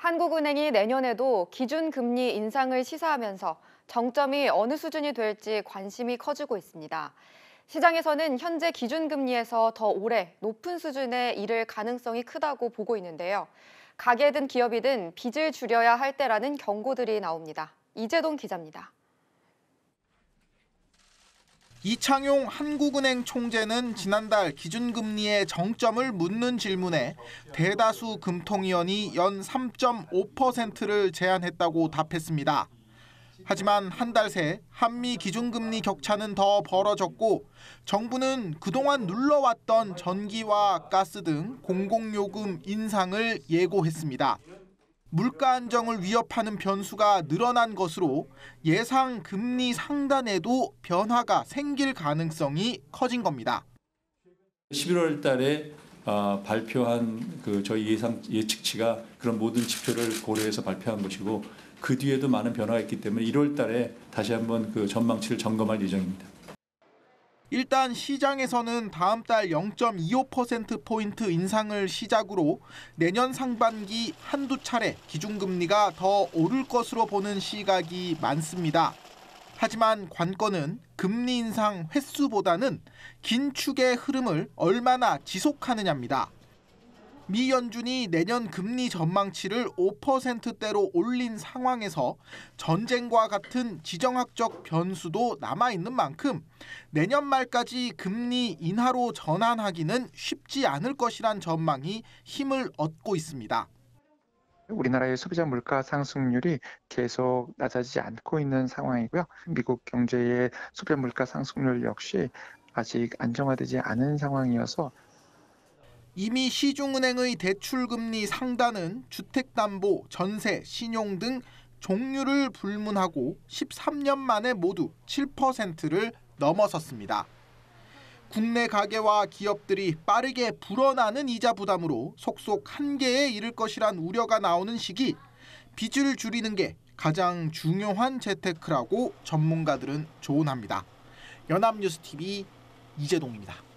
한국은행이 내년에도 기준금리 인상을 시사하면서 정점이 어느 수준이 될지 관심이 커지고 있습니다. 시장에서는 현재 기준금리에서 더 오래 높은 수준에 이를 가능성이 크다고 보고 있는데요. 가게든 기업이든 빚을 줄여야 할 때라는 경고들이 나옵니다. 이재동 기자입니다. 이창용 한국은행 총재는 지난달 기준금리의 정점을 묻는 질문에 대다수 금통위원이 연 3.5%를 제안했다고 답했습니다. 하지만 한 달 새 한미 기준금리 격차는 더 벌어졌고 정부는 그동안 눌러왔던 전기와 가스 등 공공요금 인상을 예고했습니다. 물가 안정을 위협하는 변수가 늘어난 것으로 예상 금리 상단에도 변화가 생길 가능성이 커진 겁니다. 11월 달에 어, 발표한 그 저희 예상 예측치가 그런 모든 지표를 고려해서 발표한 것이고 그 뒤에도 많은 변화가 있기 때문에 1월 달에 다시 한번 그 전망치를 점검할 예정입니다. 일단 시장에서는 다음 달 0.25%포인트 인상을 시작으로 내년 상반기 한두 차례 기준금리가 더 오를 것으로 보는 시각이 많습니다. 하지만 관건은 금리 인상 횟수보다는 긴 축의 흐름을 얼마나 지속하느냐입니다. 미 연준이 내년 금리 전망치를 5%대로 올린 상황에서 전쟁과 같은 지정학적 변수도 남아 있는 만큼 내년 말까지 금리 인하로 전환하기는 쉽지 않을 것이란 전망이 힘을 얻고 있습니다. 우리나라의 소비자 물가 상승률이 계속 낮아지지 않고 있는 상황이고요. 미국 경제의 소비자 물가 상승률 역시 아직 안정화되지 않은 상황이어서 이미 시중은행의 대출금리 상단은 주택담보, 전세, 신용 등 종류를 불문하고 13년 만에 모두 7%를 넘어섰습니다. 국내 가계와 기업들이 빠르게 불어나는 이자 부담으로 속속 한계에 이를 것이란 우려가 나오는 시기, 빚을 줄이는 게 가장 중요한 재테크라고 전문가들은 조언합니다. 연합뉴스TV 이재동입니다.